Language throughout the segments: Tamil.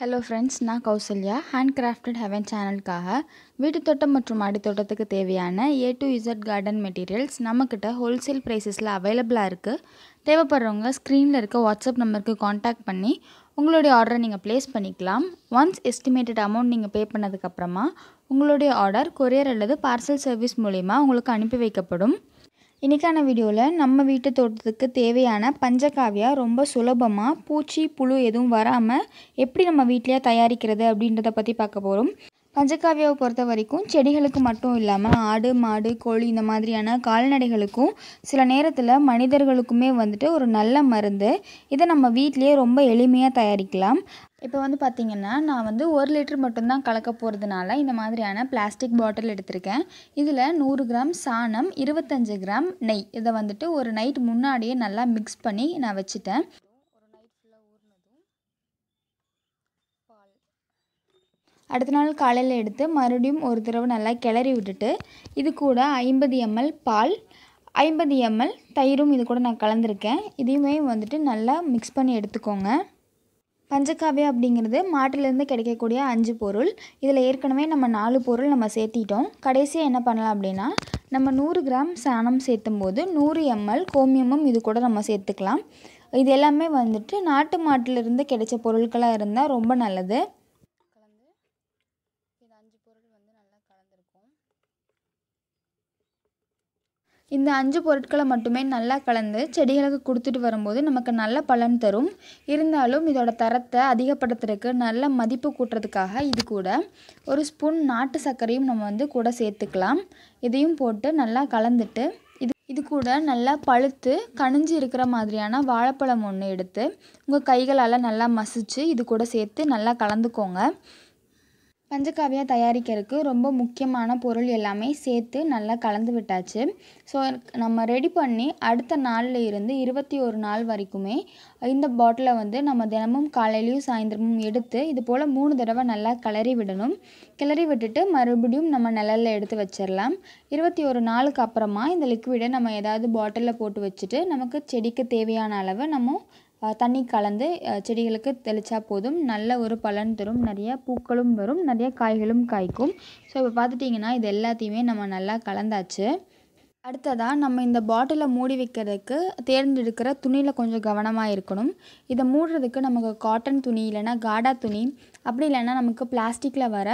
ஹலோ ஃப்ரெண்ட்ஸ் நான் கௌசல்யா ஹேண்ட் கிராஃப்டட் ஹெவன் சேனலுக்காக வீட்டு தோட்டம் மற்றும் அடித்தோட்டத்துக்கு தேவையான A to Z garden materials நம்மக்கிட்ட ஹோல்சேல் ப்ரைஸஸில் அவைலபிளாக இருக்குது தேவைப்படுறவங்க ஸ்க்ரீனில் இருக்க வாட்ஸ்அப் நம்பருக்கு காண்டாக்ட் பண்ணி உங்களுடைய ஆர்டரை நீங்கள் ப்ளேஸ் பண்ணிக்கலாம் ஒன்ஸ் எஸ்டிமேட்டட் அமௌண்ட் நீங்கள் பே பண்ணதுக்கப்புறமா உங்களுடைய ஆர்டர் கொரியர் அல்லது பார்சல் சர்வீஸ் மூலிமா உங்களுக்கு அனுப்பி வைக்கப்படும் இன்றைக்கான வீடியோவில் நம்ம வீட்டு தோட்டத்துக்கு தேவையான பஞ்சகாவியா ரொம்ப சுலபமாக பூச்சி புழு எதுவும் வராமல் எப்படி நம்ம வீட்டிலே தயாரிக்கிறது அப்படின்றத பற்றி பார்க்க போகிறோம் பஞ்சகாவியாவை பொறுத்த வரைக்கும் செடிகளுக்கு மட்டும் இல்லாமல் ஆடு மாடு கோழி இந்த மாதிரியான கால்நடைகளுக்கும் சில நேரத்தில் மனிதர்களுக்குமே வந்துட்டு ஒரு நல்ல மருந்து இதை நம்ம வீட்டிலேயே ரொம்ப எளிமையாக தயாரிக்கலாம் இப்போ வந்து பார்த்திங்கன்னா நான் வந்து ஒரு லிட்டர் மட்டும்தான் கலக்க போகிறதுனால இந்த மாதிரியான பிளாஸ்டிக் பாட்டில் எடுத்திருக்கேன் இதில் நூறு கிராம் சாணம் இருபத்தஞ்சு கிராம் நெய் இதை வந்துட்டு ஒரு நைட் முன்னாடியே நல்லா மிக்ஸ் பண்ணி நான் வச்சுட்டேன் அடுத்த நாள் காலையில் எடுத்து மறுபடியும் ஒரு தடவை நல்லா கிளறி விட்டுட்டு இது கூட ஐம்பது எம்எல் பால் ஐம்பது எம்எல் தயிரும் இது கூட நான் கலந்துருக்கேன் இதையுமே வந்துட்டு நல்லா மிக்ஸ் பண்ணி எடுத்துக்கோங்க பஞ்சகாவியா அப்படிங்கிறது மாட்டிலேருந்து கிடைக்கக்கூடிய அஞ்சு பொருள் இதில் ஏற்கனவே நம்ம நாலு பொருள் நம்ம சேர்த்திட்டோம் கடைசியாக என்ன பண்ணலாம் அப்படின்னா நம்ம நூறு கிராம் சாணம் சேர்த்தும் போது நூறு எம்எல் கோமியமும் இது கூட நம்ம சேர்த்துக்கலாம் இது எல்லாமே வந்துட்டு நாட்டு மாட்டிலிருந்து கிடைச்ச பொருட்களாக இருந்தால் ரொம்ப நல்லது இந்த அஞ்சு பொருட்களை மட்டுமே நல்லா கலந்து செடிகளுக்கு கொடுத்துட்டு வரும்போது நமக்கு நல்ல பலன் தரும் இருந்தாலும் இதோட தரத்தை அதிகப்படுத்துறதுக்கு நல்ல மதிப்பு கூட்டுறதுக்காக இது கூட ஒரு ஸ்பூன் நாட்டு சர்க்கரையும் நம்ம வந்து கூட சேர்த்துக்கலாம் இதையும் போட்டு நல்லா கலந்துட்டு இது இது கூட நல்லா பழுத்து கணிஞ்சு இருக்கிற மாதிரியான வாழைப்பழம் ஒன்று எடுத்து உங்கள் கைகளால் நல்லா மசிச்சு இது கூட சேர்த்து நல்லா கலந்துக்கோங்க பஞ்சகாவியா தயாரிக்கிறதுக்கு ரொம்ப முக்கியமான பொருள் எல்லாமே சேர்த்து நல்லா கலந்து விட்டாச்சு ஸோ நம்ம ரெடி பண்ணி அடுத்த நாளில் இருந்து இருபத்தி ஒரு நாள் வரைக்குமே இந்த பாட்டிலை வந்து நம்ம தினமும் காலையிலையும் சாயந்தரமும் எடுத்து இது போல் மூணு தடவை நல்லா கிளறி விடணும் கிளறி விட்டுட்டு மறுபடியும் நம்ம நிழலில் எடுத்து வச்சிடலாம் இருபத்தி ஒரு நாளுக்கு அப்புறமா இந்த லிக்விடை நம்ம ஏதாவது பாட்டிலில் போட்டு வச்சுட்டு நமக்கு செடிக்கு தேவையான அளவு நம்ம தண்ணி கலந்து செடிகளுக்கு தெளித்தா போதும் நல்ல ஒரு பலன் தரும் நிறைய பூக்களும் வரும் நிறைய காய்களும் காய்க்கும் ஸோ இப்போ பார்த்துட்டிங்கன்னா இது எல்லாத்தையுமே நம்ம நல்லா கலந்தாச்சு அடுத்ததாக நம்ம இந்த பாட்டிலை மூடி வைக்கிறதுக்கு தேர்ந்தெடுக்கிற துணியில் கொஞ்சம் கவனமாக இருக்கணும் இதை மூடுறதுக்கு நமக்கு காட்டன் துணி இல்லைனா காடா துணி அப்படி இல்லைன்னா நமக்கு பிளாஸ்டிக்கில் வர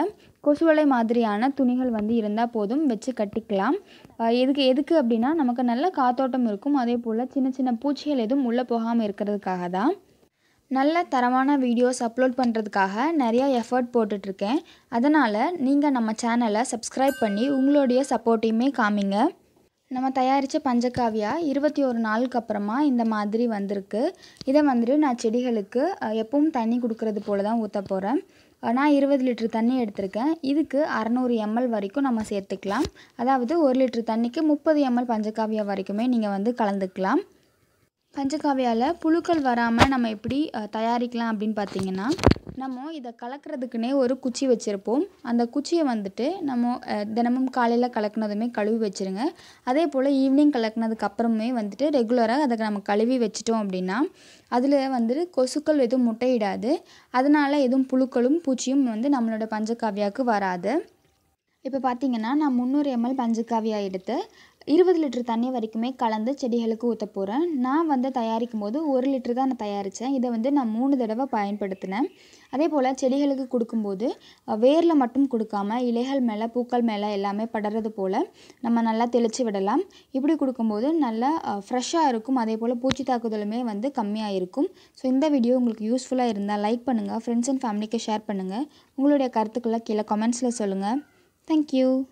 கொசுவலை மாதிரியான துணிகள் வந்து இருந்தால் போதும் வச்சு கட்டிக்கலாம் எதுக்கு எதுக்கு அப்படின்னா நமக்கு நல்ல காத்தோட்டம் இருக்கும் அதே போல் சின்ன சின்ன பூச்சிகள் எதுவும் உள்ளே போகாமல் இருக்கிறதுக்காக தான் நல்ல தரமான வீடியோஸ் அப்லோட் பண்ணுறதுக்காக நிறையா எஃபர்ட் போட்டுட்ருக்கேன் அதனால் நீங்கள் நம்ம சேனலை சப்ஸ்கிரைப் பண்ணி உங்களுடைய சப்போர்ட்டையுமே காமிங்க நம்ம தயாரித்த பஞ்சகாவியா இருபத்தி ஒரு நாளுக்கு அப்புறமா இந்த மாதிரி வந்திருக்கு இதை வந்துட்டு நான் செடிகளுக்கு எப்பவும் தண்ணி கொடுக்கறது போல் தான் ஊற்ற போகிறேன் நான் இருபது லிட்டர் தண்ணி எடுத்திருக்கேன் இதுக்கு அறநூறு எம்எல் வரைக்கும் நம்ம சேர்த்துக்கலாம் அதாவது ஒரு லிட்டர் தண்ணிக்கு முப்பது எம்எல் பஞ்சகாவியா வரைக்குமே நீங்கள் வந்து கலந்துக்கலாம் பஞ்சகாவியாவில் புழுக்கள் வராமல் நம்ம எப்படி தயாரிக்கலாம் அப்படின்னு பார்த்தீங்கன்னா நம்ம இதை கலக்கிறதுக்குனே ஒரு குச்சி வச்சுருப்போம் அந்த குச்சியை வந்துட்டு நம்ம தினமும் காலையில் கலக்கினதுமே கழுவி வச்சுருங்க அதே போல் ஈவினிங் கலக்கினதுக்கு அப்புறமே வந்துட்டு ரெகுலராக அதை நம்ம கழுவி வச்சிட்டோம் அப்படின்னா அதில் வந்துட்டு கொசுக்கள் எதுவும் முட்டையிடாது அதனால் எதுவும் புழுக்களும் பூச்சியும் வந்து நம்மளோட பஞ்சகாவியாவுக்கு வராது இப்போ பார்த்திங்கன்னா நான் முந்நூறு எம்எல் பஞ்சகாவியாக எடுத்து இருபது லிட்டர் தண்ணி வரைக்குமே கலந்து செடிகளுக்கு ஊற்ற போகிறேன் நான் வந்து தயாரிக்கும் போது ஒரு லிட்ரு தான் நான் தயாரித்தேன் இதை வந்து நான் மூணு தடவை பயன்படுத்தினேன் அதே போல் செடிகளுக்கு கொடுக்கும்போது வேரில் மட்டும் கொடுக்காம இலைகள் மேலே பூக்கள் மேலே எல்லாமே படுறது போல் நம்ம நல்லா தெளித்து விடலாம் இப்படி கொடுக்கும்போது நல்லா ஃப்ரெஷ்ஷாக இருக்கும் அதே போல் பூச்சி தாக்குதலுமே வந்து கம்மியாக இருக்கும் ஸோ இந்த வீடியோ உங்களுக்கு யூஸ்ஃபுல்லாக இருந்தால் லைக் பண்ணுங்கள் ஃப்ரெண்ட்ஸ் அண்ட் ஃபேமிலிக்கு ஷேர் பண்ணுங்கள் உங்களுடைய கருத்துக்களை கீழே கமெண்ட்ஸில் சொல்லுங்கள் Thank you.